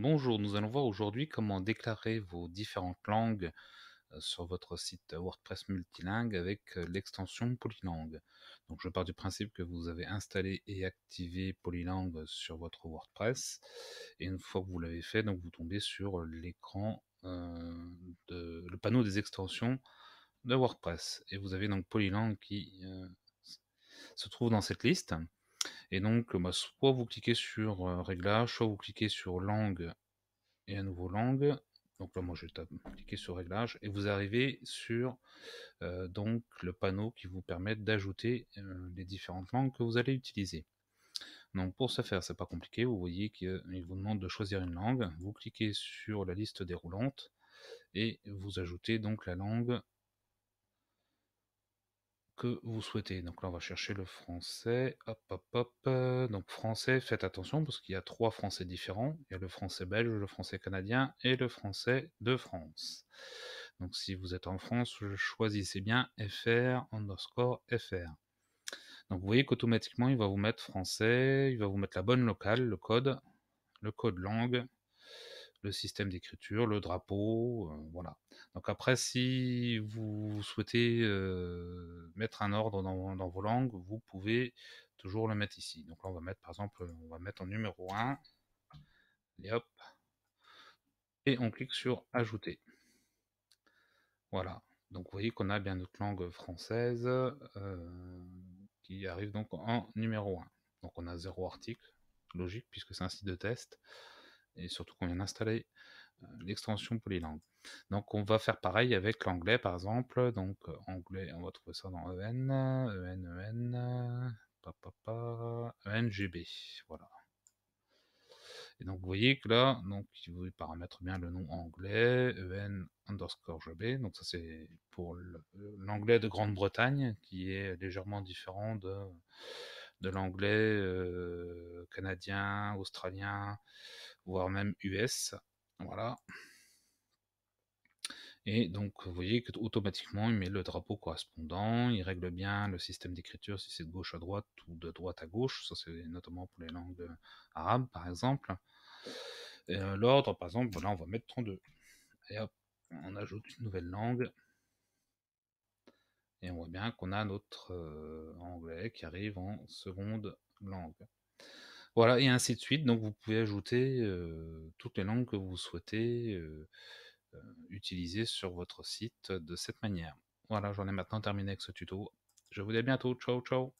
Bonjour, nous allons voir aujourd'hui comment déclarer vos différentes langues euh, sur votre site WordPress multilingue avec euh, l'extension Polylangue. Donc je pars du principe que vous avez installé et activé Polylangue sur votre WordPress et une fois que vous l'avez fait, donc vous tombez sur l'écran euh, de le panneau des extensions de WordPress et vous avez donc Polylangue qui se trouve dans cette liste. Et donc, bah, soit vous cliquez sur réglage, soit vous cliquez sur langue et à nouveau langue. Donc là, moi, je vais cliquer sur réglage et vous arrivez sur donc le panneau qui vous permet d'ajouter les différentes langues que vous allez utiliser. Donc pour ce faire, c'est pas compliqué. Vous voyez qu'il vous demande de choisir une langue. Vous cliquez sur la liste déroulante et vous ajoutez donc la langue que vous souhaitez. Donc là, on va chercher le français. Hop, hop, hop. Euh, donc français, faites attention parce qu'il y a trois français différents. Il y a le français belge, le français canadien et le français de France. Donc si vous êtes en France, choisissez bien fr underscore fr. Donc vous voyez qu'automatiquement, il va vous mettre français, il va vous mettre la bonne locale, le code, le code langue, le système d'écriture, le drapeau, euh, voilà. Donc après, si vous souhaitez euh, mettre un ordre dans, vos langues, vous pouvez toujours le mettre ici. Donc là, on va mettre, par exemple, on va mettre en numéro 1. Et hop. Et on clique sur Ajouter. Voilà. Donc vous voyez qu'on a bien notre langue française euh, qui arrive donc en numéro 1. Donc on a zéro article, logique, puisque c'est un site de test. Et surtout qu'on vient d'installer l'extension les polylangue. Donc on va faire pareil avec l'anglais par exemple. Donc anglais, on va trouver ça dans EN, EN, EN, ENGB. Voilà. Et donc vous voyez que là, donc, il paramètre bien le nom anglais, EN underscore GB. Donc ça c'est pour l'anglais de Grande-Bretagne qui est légèrement différent de, de l'anglais euh, canadien, australien, voire même US. Voilà. Et donc, vous voyez que automatiquement, il met le drapeau correspondant, il règle bien le système d'écriture si c'est de gauche à droite ou de droite à gauche. Ça, c'est notamment pour les langues arabes, par exemple. Euh, l'ordre, par exemple, voilà, on va mettre 32. Et hop, on ajoute une nouvelle langue. Et on voit bien qu'on a notre euh, anglais qui arrive en seconde langue. Voilà, et ainsi de suite. Donc vous pouvez ajouter toutes les langues que vous souhaitez utiliser sur votre site de cette manière. Voilà, j'en ai maintenant terminé avec ce tuto. Je vous dis à bientôt. Ciao, ciao.